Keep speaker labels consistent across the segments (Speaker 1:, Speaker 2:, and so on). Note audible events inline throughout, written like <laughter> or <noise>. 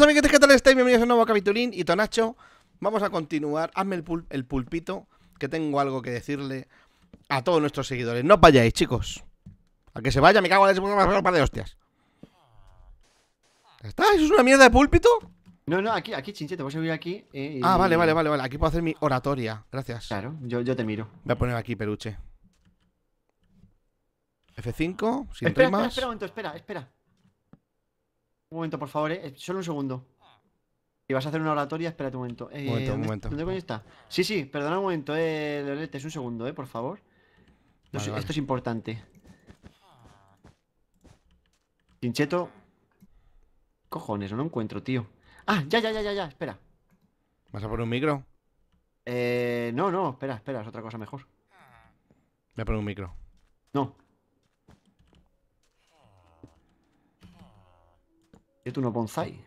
Speaker 1: amiguitos, ¿qué tal estáis? Bienvenidos a un nuevo capitulín y Tonacho, vamos a continuar, hazme el, pulpito que tengo algo que decirle a todos nuestros seguidores, no vayáis chicos a que se vaya, me cago en ese par de hostias ¿Está? ¿Eso es una mierda de púlpito? No, no, aquí, aquí, chincheto pues voy a subir aquí. Eh, ah, vale, vale, vale, vale. Aquí puedo hacer mi oratoria. Gracias. Claro, yo, yo te miro. Voy a poner aquí peluche. F5, sin espera, rimas. Espera, espera un
Speaker 2: momento, espera, espera. Un momento, por favor, eh. solo un segundo. Si vas a hacer una oratoria, espera un momento. un eh, momento, un momento. ¿Dónde coño está? Sí, sí, perdona un momento, eh, es un segundo, eh, por favor. Esto es importante. Chincheto,
Speaker 1: cojones? No encuentro, tío.
Speaker 2: Ah, ya, ya, ya, ya, ya, espera.
Speaker 1: ¿Vas a poner un micro? Eh,
Speaker 2: no, no, espera, espera, es otra cosa mejor.
Speaker 1: Voy a poner un micro. No.
Speaker 2: ¿Y tú no bonsai?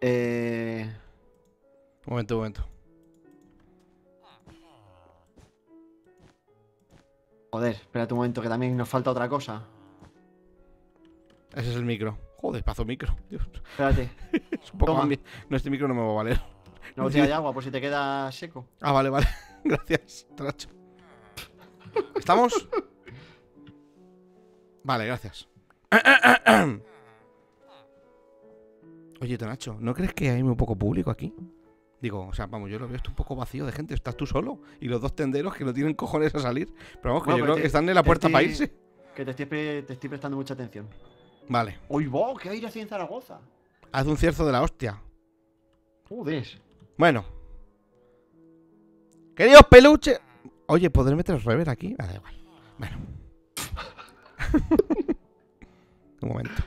Speaker 1: Eh... Un momento, un momento.
Speaker 2: Joder, espérate un momento, que también nos falta otra cosa.
Speaker 1: Ese es el micro. Joder, paso micro. Espérate. <laughs> un poco Toma. No, este micro no me va a valer. No, tiene agua,
Speaker 2: por si te queda seco.
Speaker 1: Ah, vale, vale. <laughs> Gracias, tracho. ¿Estamos? Vale, gracias. <clears throat> Oye, Tonacho, ¿no crees que hay muy poco público aquí? Digo, o sea, vamos, yo lo veo esto un poco vacío de gente, estás tú solo y los dos tenderos que no tienen cojones a salir. Pero vamos, que yo creo que están en la puerta para irse.
Speaker 2: Que te estoy, prestando mucha atención.
Speaker 1: Vale. ¡Uy, vos!
Speaker 2: ¡Qué aire así en Zaragoza!
Speaker 1: Haz un cierzo de la hostia. Joder. Bueno. Queridos peluches. Oye, ¿podré meter el rever aquí? Vale, ah, da igual. Bueno. <laughs> un momento.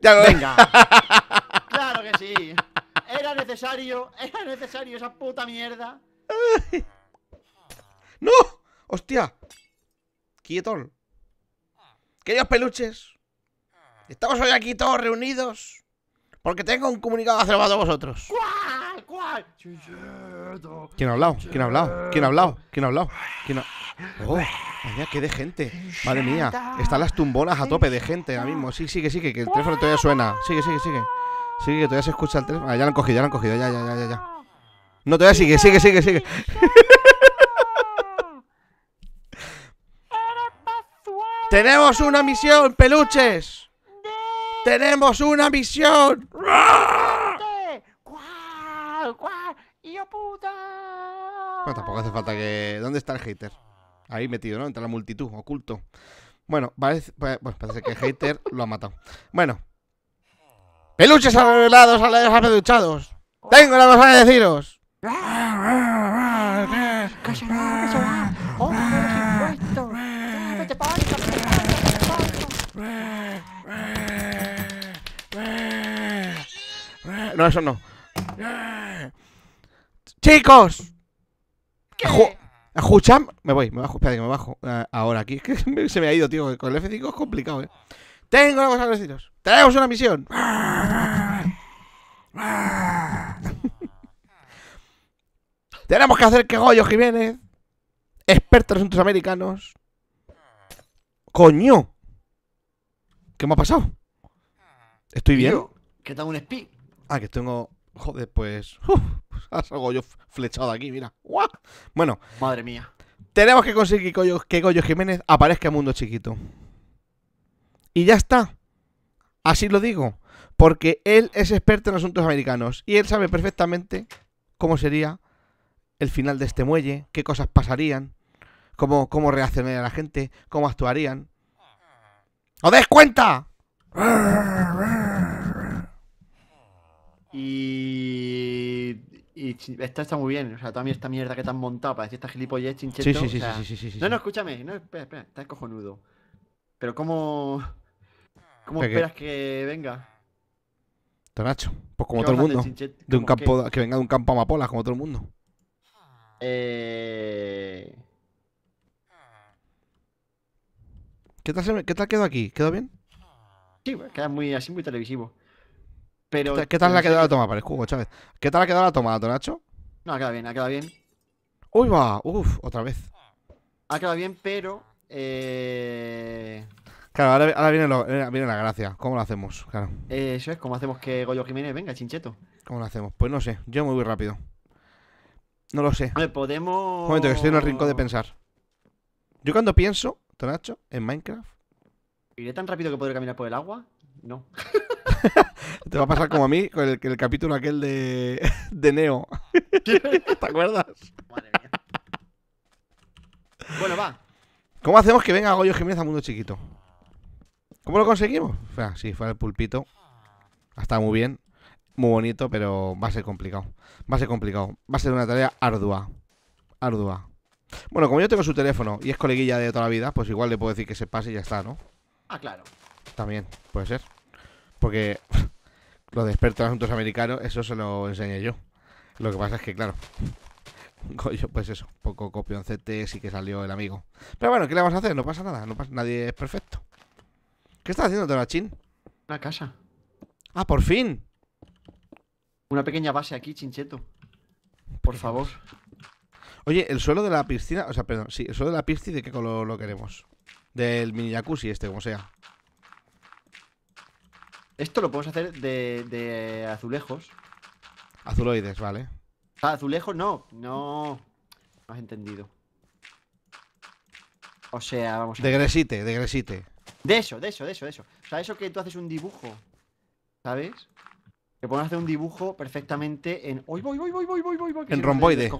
Speaker 1: Ya lo Venga. <laughs> Claro que
Speaker 2: sí. Era necesario, era necesario esa puta mierda.
Speaker 1: ¡No! ¡Hostia! Quieto Queridos peluches, estamos hoy aquí todos reunidos porque tengo un comunicado Acervado a vosotros. ¿Cuál? ¿Quién ha hablado? ¿Quién ha hablado? ¿Quién ha hablado? ¿Quién ha hablado? ¿Quién ¡Oh! Madre qué de gente. Madre mía. Están las tumbonas a tope de gente ahora mismo. Sí, sigue, sigue, que el teléfono todavía suena. Sigue, sigue, sigue. Sigue, todavía se escucha el teléfono. Ah, ya lo han cogido, ya lo han cogido, ya, ya, ya, ya. No, todavía sigue, sigue, sigue, sigue. <laughs> ¡Tenemos una misión, peluches! ¡Tenemos una misión!
Speaker 2: Bueno,
Speaker 1: tampoco hace falta que... ¿Dónde está el hater? Ahí metido, ¿no? Entre la multitud, oculto. Bueno, bueno, parece que el hater lo ha matado. Bueno, Peluches arreglados, los apeduchados. Tengo la cosa de deciros. No, eso no. Chicos. ¿Qué? Me voy, me bajo. Espérate me bajo. Eh, ahora aquí. <laughs> Es que se me ha ido, tío. Con el F5 es complicado, eh. Tengo una cosa que deciros. Tenemos una misión. Tenemos que hacer que Goyo Jiménez, experto en asuntos americanos. Coño. ¿Qué me ha pasado? ¿Estoy bien? Que ¿Qué un spi? Ah, que tengo. Joder, pues. pues has salgo yo flechado aquí, mira. Bueno. Madre mía. Tenemos que conseguir que Goyo, Jiménez aparezca en Mundo Chiquito. Y ya está. Así lo digo. Porque él es experto en asuntos americanos. Y él sabe perfectamente cómo sería el final de este muelle, qué cosas pasarían, cómo, cómo reaccionaría la gente, cómo actuarían. ¡O des cuenta!
Speaker 2: Y, Esto está muy bien. O sea, también esta mierda que te han montado para decir esta gilipollez, chincheto. sí, sí, sí, sí, No, no, escúchame. No, espera, espera. Está cojonudo. Pero cómo... ¿Cómo esperas que venga?
Speaker 1: Tonacho, pues como todo el mundo. De un campo, que venga de un campo amapolas, como todo el mundo.
Speaker 2: Eh...
Speaker 1: ¿Qué tal, ¿Qué tal quedó aquí? ¿Quedó bien?
Speaker 2: Sí, pues, queda muy así, muy televisivo. Pero, ¿Qué, tal le ha quedado la
Speaker 1: toma para el jugo, Chávez? ¿Qué tal ha quedado la toma, Tonacho?
Speaker 2: No, ha quedado bien, ha quedado bien.
Speaker 1: ¡Uy, va! ¡Uf! Otra vez.
Speaker 2: Ha quedado bien, pero. Eh...
Speaker 1: Claro, ahora, eh, viene, la gracia. ¿Cómo lo hacemos? Claro.
Speaker 2: Eh, eso es, ¿cómo hacemos que Goyo Jiménez venga, chincheto?
Speaker 1: ¿Cómo lo hacemos? Pues no sé, yo muy voy rápido. No lo sé.
Speaker 2: podemos. Un momento, que estoy en
Speaker 1: el rincón de pensar. Yo cuando pienso, Tonacho, en Minecraft.
Speaker 2: ¿Iré tan rápido que podré caminar por el agua? No.
Speaker 1: <laughs> Te va a pasar como a mí con el, capítulo aquel de, <laughs> de Neo. <laughs> ¿Te acuerdas? Madre mía. Bueno, va. ¿Cómo hacemos que venga Goyo Jiménez a Mundo Chiquito? ¿Cómo lo conseguimos? sea, sí, fue el pulpito. está muy bien, muy bonito, pero va a ser complicado. Va a ser complicado. Va a ser una tarea ardua. Ardua. Bueno, como yo tengo su teléfono y es coleguilla de toda la vida, pues igual le puedo decir que se pase y ya está, ¿no? Ah, claro. También, puede ser. Porque <laughs> Lo de expertos en asuntos americanos, eso se lo enseñé yo. Lo que pasa es que, claro, <laughs> pues eso, poco copioncete sí que salió el amigo. Pero bueno, ¿qué le vamos a hacer? No pasa nada, no nadie es perfecto. ¿Qué estás haciendo, Tonachín? Una casa. Ah, por fin. Una
Speaker 2: pequeña base aquí, chincheto.
Speaker 1: Por favor. Oye, el suelo de la piscina, o sea, perdón, sí, el suelo de la piscina, ¿de qué color lo queremos? Del mini jacuzzi este, como sea.
Speaker 2: Esto lo podemos hacer de, de azulejos.
Speaker 1: Azuloides, vale.
Speaker 2: Ah, azulejos no, no. No has entendido.
Speaker 1: O sea, vamos a... De gresite, de gresite.
Speaker 2: De eso, de eso, de eso, de eso. O sea, eso que tú haces un dibujo,
Speaker 1: ¿sabes? Que podemos hacer un
Speaker 2: dibujo perfectamente en. ¡Voy, voy, voy, voy, voy, en romboide.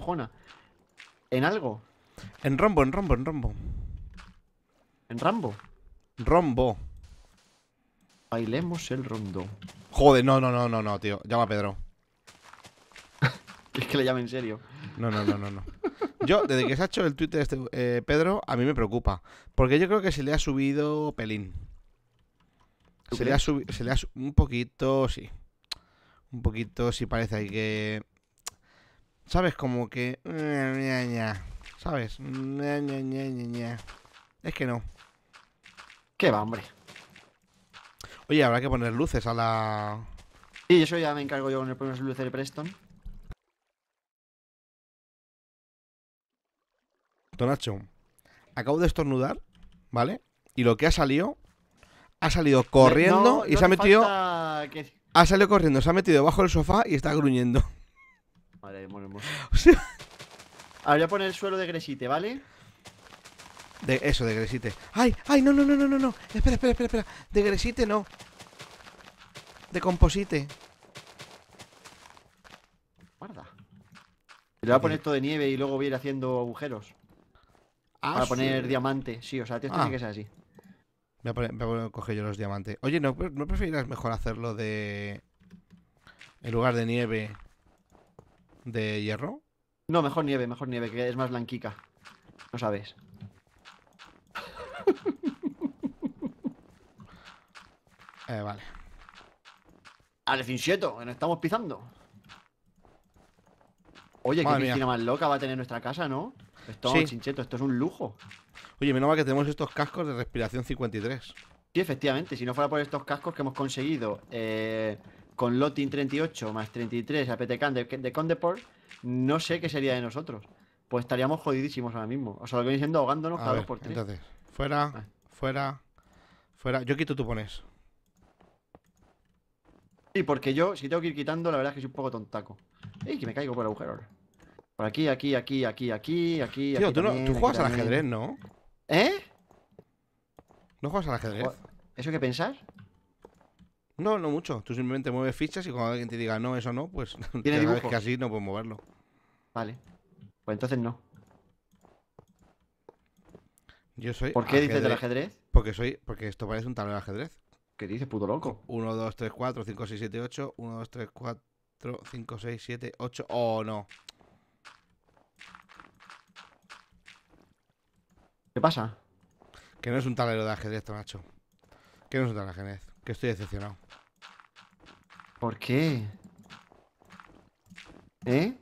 Speaker 1: En algo. En rombo, en rombo, en rombo. En Rambo. Rombo. Bailemos el rondo. Joder, no, no, no, no, no, tío. Llama a Pedro. <laughs> es que le llame en serio. No, no, no, no, no. Yo, desde que se ha hecho el Twitter de este, eh, Pedro, a mí me preocupa. Porque yo creo que se le ha subido pelín. Se le, ha subido se le, ha un poquito, sí. Un poquito, sí parece ahí que... ¿Sabes? Como que... ¿Sabes? Es que no. ¿Qué va, hombre? Oye, habrá que poner luces a la... Sí, eso ya me encargo yo con
Speaker 2: el poner luces de Preston.
Speaker 1: Nacho, acabo de estornudar, ¿vale? Y lo que ha salido, ha salido corriendo y se ha metido.
Speaker 2: Ha
Speaker 1: salido corriendo, se ha metido bajo el sofá y está gruñendo. Vale, <laughs>
Speaker 2: Ahora voy a poner el suelo de
Speaker 1: Gresite, ¿vale? De eso, de Gresite. ¡Ay! ¡Ay! No, no, no, no, no, Espera, espera, espera, espera. De Gresite no. De composite.
Speaker 2: Guarda. Le voy a poner esto de nieve y luego viene haciendo agujeros para poner eh. diamante. Sí, o sea, tienes este ah. que ser así.
Speaker 1: Voy voy a, coger yo los diamantes. Oye, ¿no, ¿no preferirás mejor hacerlo de. en lugar de nieve. de hierro? No, mejor nieve, mejor nieve, que es más blanquica.
Speaker 2: No sabes. <laughs> eh, vale. Al fin, que nos estamos pisando. Oye, qué piscina
Speaker 1: más loca va a tener nuestra casa, ¿no? Esto, chincheto, esto es un lujo. Oye, menos mal que tenemos estos cascos de respiración 53.
Speaker 2: Sí, efectivamente, si no fuera por estos cascos que hemos conseguido eh, con Lotin 38 más 33 a de, Condeport, no sé qué sería de nosotros. Pues estaríamos jodidísimos ahora mismo. O sea, lo que viene siendo ahogándonos cada por tres.
Speaker 1: fuera, ah. fuera, fuera. Yo
Speaker 2: quito, tú pones. Sí, porque yo, si tengo que ir quitando, la verdad es que soy un poco tontaco. ¡Ey, que me caigo por el agujero ahora! Por aquí, aquí, aquí, aquí, aquí, aquí. Tío, aquí tú, juegas al ajedrez, ¿no?
Speaker 1: ¿Eh? ¿No juegas al ajedrez? ¿Eso hay que pensar? No, no mucho. Tú simplemente mueves fichas y cuando alguien te diga no, eso no, pues <laughs> ¿Tiene ya vez que así no puedes moverlo. Vale. Pues entonces no. Yo soy. ¿Por qué dices del ajedrez? Porque soy. Porque esto parece un tablero de ajedrez. ¿Qué dices, puto loco? 1, 2, 3, 4, 5, 6, 7, 8. 1, 2, 3, 4, 5, 6, 7, 8. Oh, no. ¿Qué pasa? Que no es un talero de ajedrez, Nacho. Que no es un tablero de ajedrez. Que estoy decepcionado. ¿Por qué? ¿Eh?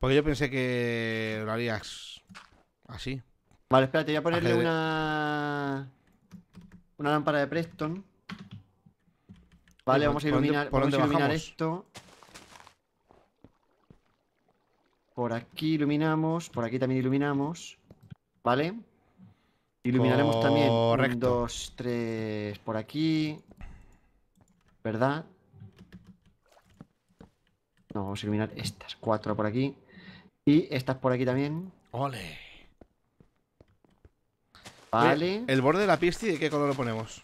Speaker 1: Porque yo pensé que lo harías así. Vale, espérate, voy a ponerle
Speaker 2: una. Una lámpara de Preston.
Speaker 1: Vale, vamos a iluminar, dónde, iluminar
Speaker 2: esto. Por aquí iluminamos. Por aquí también iluminamos. ¿Vale?
Speaker 1: Iluminaremos también. Un,
Speaker 2: dos, tres. Por aquí. ¿Verdad? No, vamos a iluminar estas cuatro por aquí. Y estas por aquí también. Ole. Vale. Eh, ¿El borde de la y de qué color lo ponemos?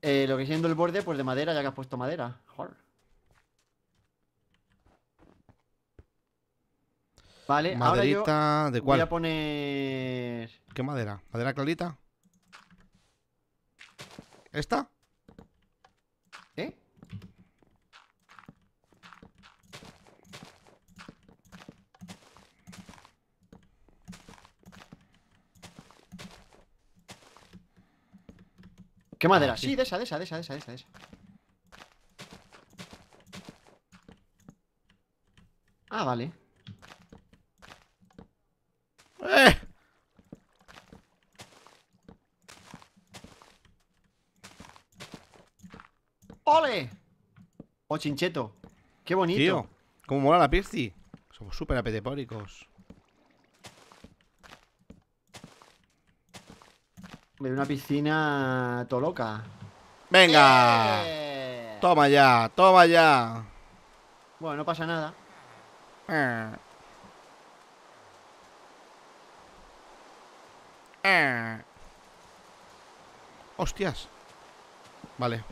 Speaker 2: Eh, lo que siendo el borde, pues de madera, ya que has puesto madera.
Speaker 1: Vale, Maderita, ahora yo ¿de cuál? voy a poner... ¿Qué madera? ¿Madera clarita? ¿Esta? ¿Eh?
Speaker 2: ¿Qué madera? sí, de esa, de esa, de esa, de esa, de esa. De esa. Ah, vale.
Speaker 1: Chincheto. Qué bonito. Tío, cómo mola la pierci? Somos súper apetepóricos. De una
Speaker 2: piscina toloca. ¡Venga! ¡Eh! Toma ya, toma ya. Bueno, no pasa nada. Eh.
Speaker 1: Eh. Hostias. Vale.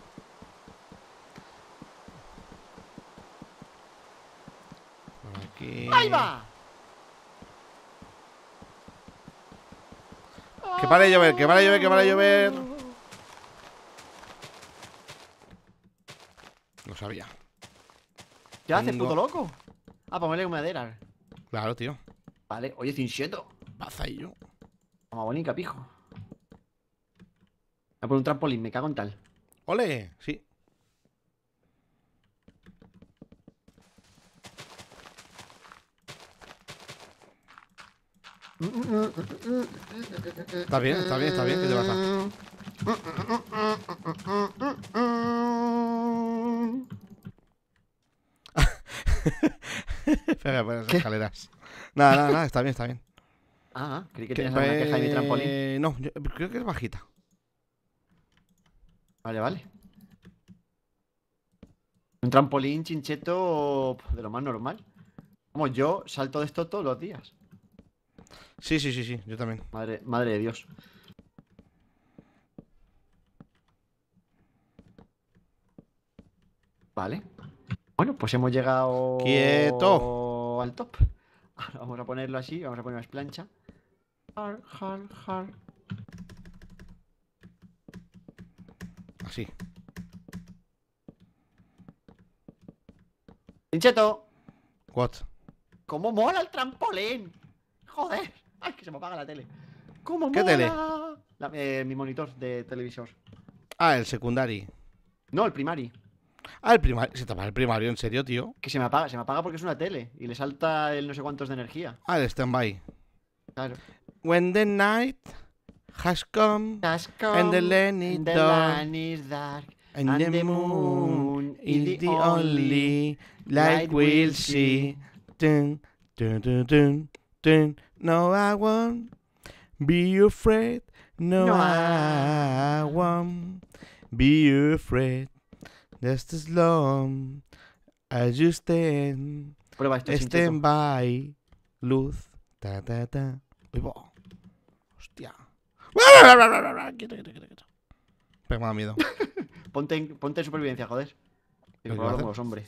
Speaker 1: ¡Ay va! Que para llover, que para de llover, que para de llover. No sabía. ¿Qué haces, puto
Speaker 2: loco? Ah, ponerle pues madera. Claro, tío. Vale, oye, cheto? Pasa y yo. Vamos, bonita, pijo. Voy a poner un trampolín, me cago en tal. ¡Ole! Sí,
Speaker 1: Está bien, está bien, está bien, ¿qué te pasa? <laughs> Espera, poner las escaleras. Nada, nada, nada, está bien, está bien. Ah, ah creí que tenías alguna pues, queja de mi trampolín. No, yo creo que es bajita. Vale, vale. Un
Speaker 2: trampolín chincheto de lo más normal. Como yo salto de esto todos los días. Sí, sí, sí, sí, yo también. Madre, madre de Dios. Vale. Bueno, pues hemos llegado. ¡Quieto! Al top. vamos a ponerlo así, vamos a poner una plancha.
Speaker 1: Har, har, har.
Speaker 2: Así. ¡Pincheto! What? ¿Cómo mola el trampolín? Joder se me apaga la tele. ¿Cómo ¿Qué tele? Eh, mi monitor de televisor.
Speaker 1: Ah, el secundario No, el primario Ah, el primario. Se te el primario, en serio, tío. Que se me apaga, se me apaga porque es una tele
Speaker 2: y le salta el no sé cuántos de energía.
Speaker 1: Ah, el stand-by. Claro. When the night has come, and the land is, dark, and, the, moon, is the, only light we'll see. No, I won't. Be afraid. No, no I, won't. Be afraid. Just as long as you stand. Prueba esto Stand by. Luz. Ta, ta, ta. Uy, Hostia. Quieto, quieto, quieto, quieto.
Speaker 2: Pero me miedo. <laughs> ponte, en, ponte supervivencia, joder. Y con los
Speaker 1: hombres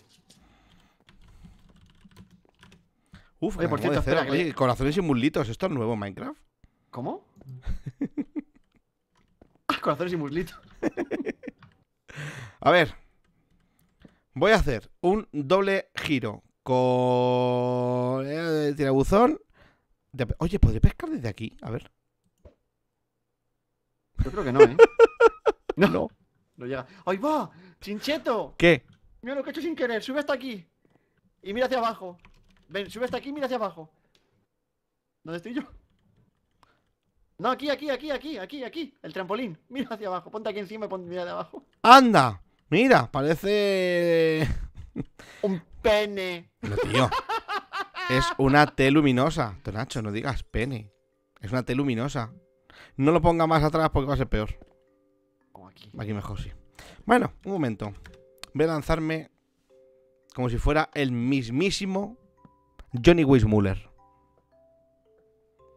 Speaker 1: Uf, por cierto, corazones y muslitos, ¿esto es nuevo en Minecraft? ¿Cómo? <laughs>
Speaker 2: corazones y muslitos.
Speaker 1: a ver. Voy a hacer un doble giro con el eh, tirabuzón. Oye, ¿podría pescar desde aquí? A ver. Yo creo que no, ¿eh? <laughs> no. no. No llega.
Speaker 2: Ay, va! ¡Chincheto! ¿Qué? Mira lo que he hecho sin querer. Sube hasta aquí. Y mira hacia abajo. Ven, sube hasta aquí, mira hacia abajo. ¿Dónde estoy yo? No, aquí, aquí, aquí, aquí, aquí, aquí. El trampolín. Mira hacia abajo. Ponte aquí encima y ponte mira de abajo.
Speaker 1: ¡Anda! Mira, parece.
Speaker 2: Un pene.
Speaker 1: Es una T luminosa. Tonacho, no digas pene. Es una T luminosa. No lo ponga más atrás porque va a ser peor. Aquí. aquí. mejor, sí. Bueno, un momento. Voy a lanzarme como si fuera el mismísimo Johnny Weissmuller.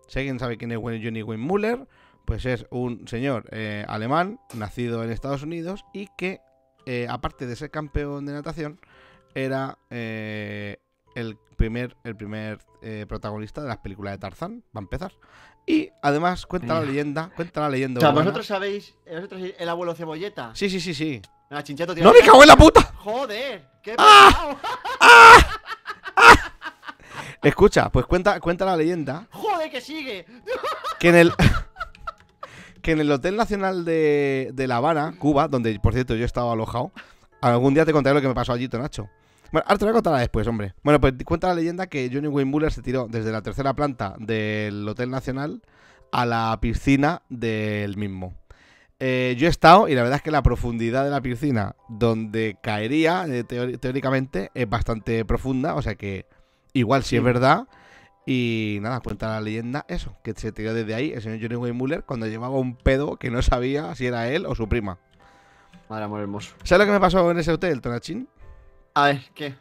Speaker 1: Si alguien sabe quién es Johnny Weissmuller, pues es un señor eh, alemán, nacido en Estados Unidos y que, eh, aparte de ser campeón de natación, era eh, el primer, el primer protagonista de las películas de Tarzán, va a empezar. Y además cuenta la leyenda, cuenta la leyenda. O sea, vosotros
Speaker 2: sabéis, vosotros el abuelo cebolleta. Sí, sí, sí, sí. ¡No me cago en la puta! ¡Joder! ¡Qué ¡Ah! ¡Ah!
Speaker 1: Escucha, pues cuenta, la leyenda.
Speaker 2: ¡Joder, que sigue!
Speaker 1: Que en el. <laughs> que en el Hotel Nacional de, La Habana, Cuba, donde por cierto yo he estado alojado, algún día te contaré lo que me pasó allí, Tonacho. Bueno, ahora te lo voy a contar después, hombre. Bueno, pues cuenta la leyenda que Johnny Wayne Muller se tiró desde la tercera planta del Hotel Nacional a la piscina del mismo. Eh, yo he estado y la verdad es que la profundidad de la piscina donde caería, eh, teóricamente, es bastante profunda, o sea que Igual si es verdad. Y nada, cuenta la leyenda eso, que se tiró desde ahí el señor Johnny Wayne cuando llevaba un pedo que no sabía si era él o su prima. Madre amor hermoso. ¿Sabes lo que me pasó en ese hotel, Tonachín? A ver, ¿qué?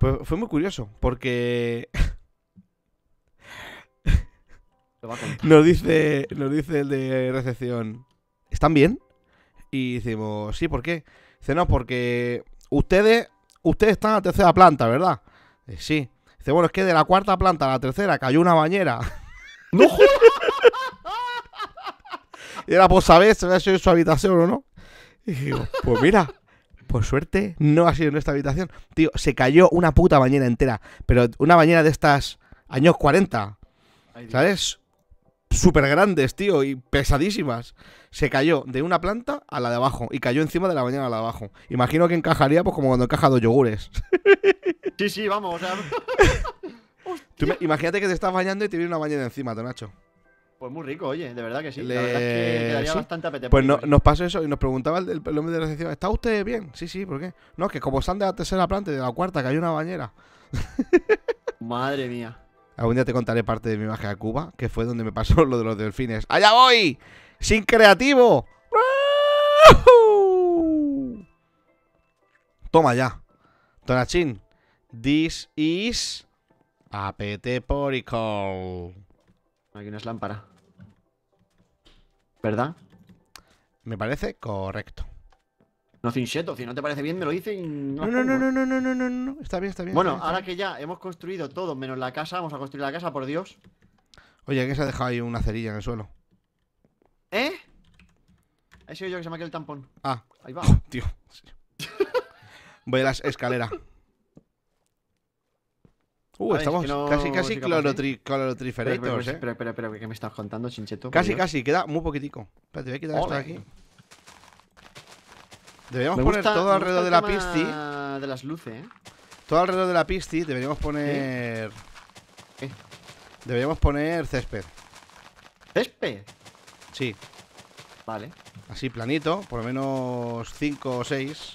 Speaker 1: Pues fue muy curioso, porque. nos dice. Nos dice el de recepción. ¿Están bien? Y decimos, sí, ¿por qué? Dice, no, porque ustedes. Ustedes están a tercera planta, ¿verdad? Eh, sí. Dice, bueno, es que de la cuarta planta a la tercera cayó una bañera. <laughs> <laughs> y era, pues, ¿sabes? ¿Se había sido en su habitación o no? Y digo, pues mira, por suerte no ha sido en esta habitación. Tío, se cayó una puta bañera entera. Pero una bañera de estas años 40. ¿Sabes? súper grandes, tío, y pesadísimas. Se cayó de una planta a la de abajo y cayó encima de la bañera a la de abajo. Imagino que encajaría pues como cuando encaja dos yogures.
Speaker 2: <laughs> Sí, sí, vamos, o sea...
Speaker 1: <laughs> imagínate que te estás bañando y te viene una bañera encima, Tonacho.
Speaker 2: Pues muy rico, oye, de verdad que sí. La verdad es que bastante Pues
Speaker 1: nos pasó eso y nos preguntaba el, hombre de la recepción, ¿está usted bien? Sí, sí, ¿por qué? No, que como están de la tercera planta y de la cuarta cayó una bañera. <laughs> Madre mía. Algún día te contaré parte de mi viaje a Cuba, que fue donde me pasó <laughs> lo de los delfines. ¡Allá voy! ¡Sin creativo! Toma ya. Tonachín. This is... Apeteporical. Aquí no es lámpara.
Speaker 2: ¿Verdad? Me parece correcto. No, Sheto, si no te parece bien, me lo dice y no. No, no,
Speaker 1: no, no, no, no, no, no, Está bien, está bien. Bueno, ahora que
Speaker 2: ya hemos construido todo menos la casa, vamos a construir la casa, por
Speaker 1: Dios. Oye, ¿qué se ha dejado ahí una cerilla en el suelo.
Speaker 2: ¿Eh? He sido yo que se me ha quedado el tampón. Ah. Ahí va.
Speaker 1: <laughs> tío. Voy a la escalera. Uh, estamos casi, casi clorotriferators, espera, ¿eh? Espera
Speaker 2: pero, pero, ¿qué me estás contando, chincheto? Casi, casi,
Speaker 1: queda muy poquitico. Espérate, voy a quitar esto de aquí. Deberíamos poner todo alrededor de la pista
Speaker 2: De las luces, ¿eh?
Speaker 1: Todo alrededor de la pisti deberíamos poner. ¿Eh? Deberíamos poner césped. ¿Césped? Sí. Vale. Así planito, por lo menos 5 o 6.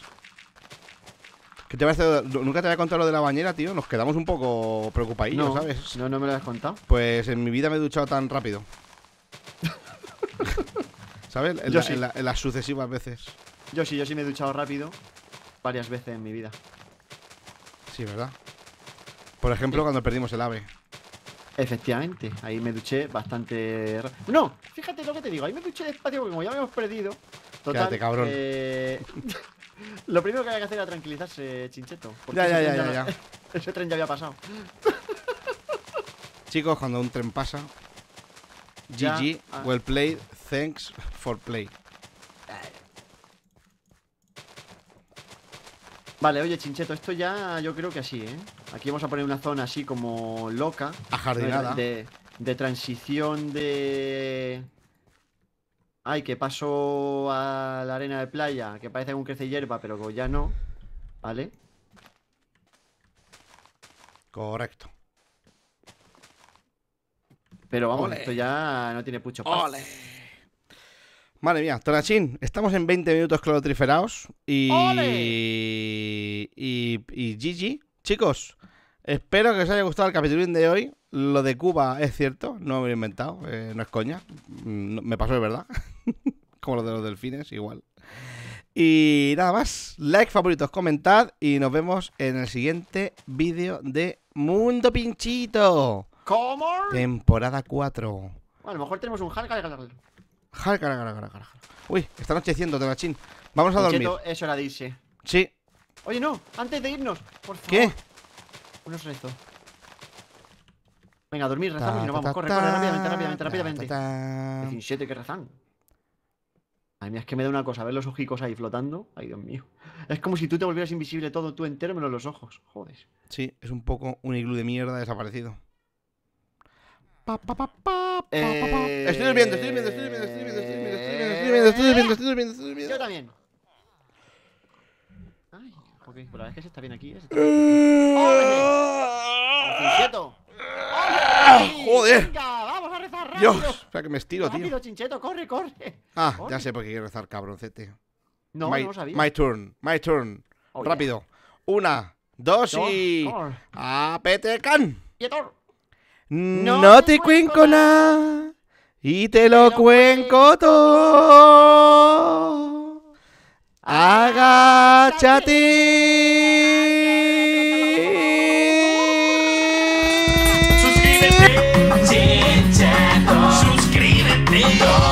Speaker 1: ¿Qué te parece? Nunca te había contado lo de la bañera, tío. Nos quedamos un poco preocupadillos, ¿sabes? No, no me lo has contado. Pues en mi vida me he duchado tan rápido. <laughs> ¿Sabes? en las sucesivas veces.
Speaker 2: Yo sí, yo sí me he duchado rápido varias veces en mi vida.
Speaker 1: Sí, ¿verdad? Por ejemplo, cuando perdimos el ave.
Speaker 2: Efectivamente, ahí me duché bastante. No, fíjate lo que te digo, ahí me duché despacio porque como ya habíamos perdido. Total, cabrón. Eh... <laughs> lo primero que había que hacer era tranquilizarse, chincheto. Ya, ya, ya, ya, ya. <laughs> Ese tren ya había pasado.
Speaker 1: <laughs> Chicos, cuando un tren pasa. GG, ah. well played, thanks for play. Vale, oye,
Speaker 2: Chincheto, esto ya yo creo que así, ¿eh? Aquí vamos a poner una zona así como loca. Ajardinada. De, de transición de... Ay, que paso a la arena de playa, que parece un crece hierba, pero ya no. ¿Vale? Correcto.
Speaker 1: Pero vamos, esto ya no tiene pucho. Madre mía, Tonachín, estamos en 20 minutos clotriferados y, y, y, y Chicos, espero que os haya gustado el capítulo de hoy. Lo de Cuba es cierto, no me lo he inventado, eh, no es coña. Mm, me pasó de verdad. <laughs> Como lo de los delfines, igual. Y nada más, like, favoritos, comentad y nos vemos en el siguiente vídeo de Mundo Pinchito. ¿Cómo? Temporada 4.
Speaker 2: a lo mejor tenemos un hardcore.
Speaker 1: Uy, está anocheciendo, Telachín. Vamos a dormir.
Speaker 2: Es hora de irse. Sí. Oye, no, antes de irnos, por favor. ¿Qué? Unos rezos Venga, a dormir, rezamos y nos vamos. Corre, corre, rápidamente, rápidamente, rápidamente. 17 que rezan. Ay, mía, es que me da una cosa, ver los ojicos ahí flotando. Ay, Dios mío. Es como si tú te volvieras invisible todo tú
Speaker 1: entero menos los ojos. Joder. Sí, es un poco un iglú de mierda desaparecido. Estoy durmiendo, estoy durmiendo, estoy durmiendo, estoy durmiendo, estoy durmiendo, estoy durmiendo, estoy durmiendo, estoy durmiendo, estoy
Speaker 2: durmiendo. Yo también. Ay, ok, la vez que se
Speaker 1: está bien aquí. ¡Chincheto! Ah, ¡Joder! vamos a rezar rápido. Dios, sea que me estiro, tío. Rápido, Chincheto, corre, corre. Ah, ya sé por qué quiero rezar, cabroncete. No, no sabía. My turn, my turn. Oh, rápido. Una, dos y... ¡Apetecan! ¡Quietor! No, te cuenco y te lo cuenco todo. Agáchate. Suscríbete. Suscríbete.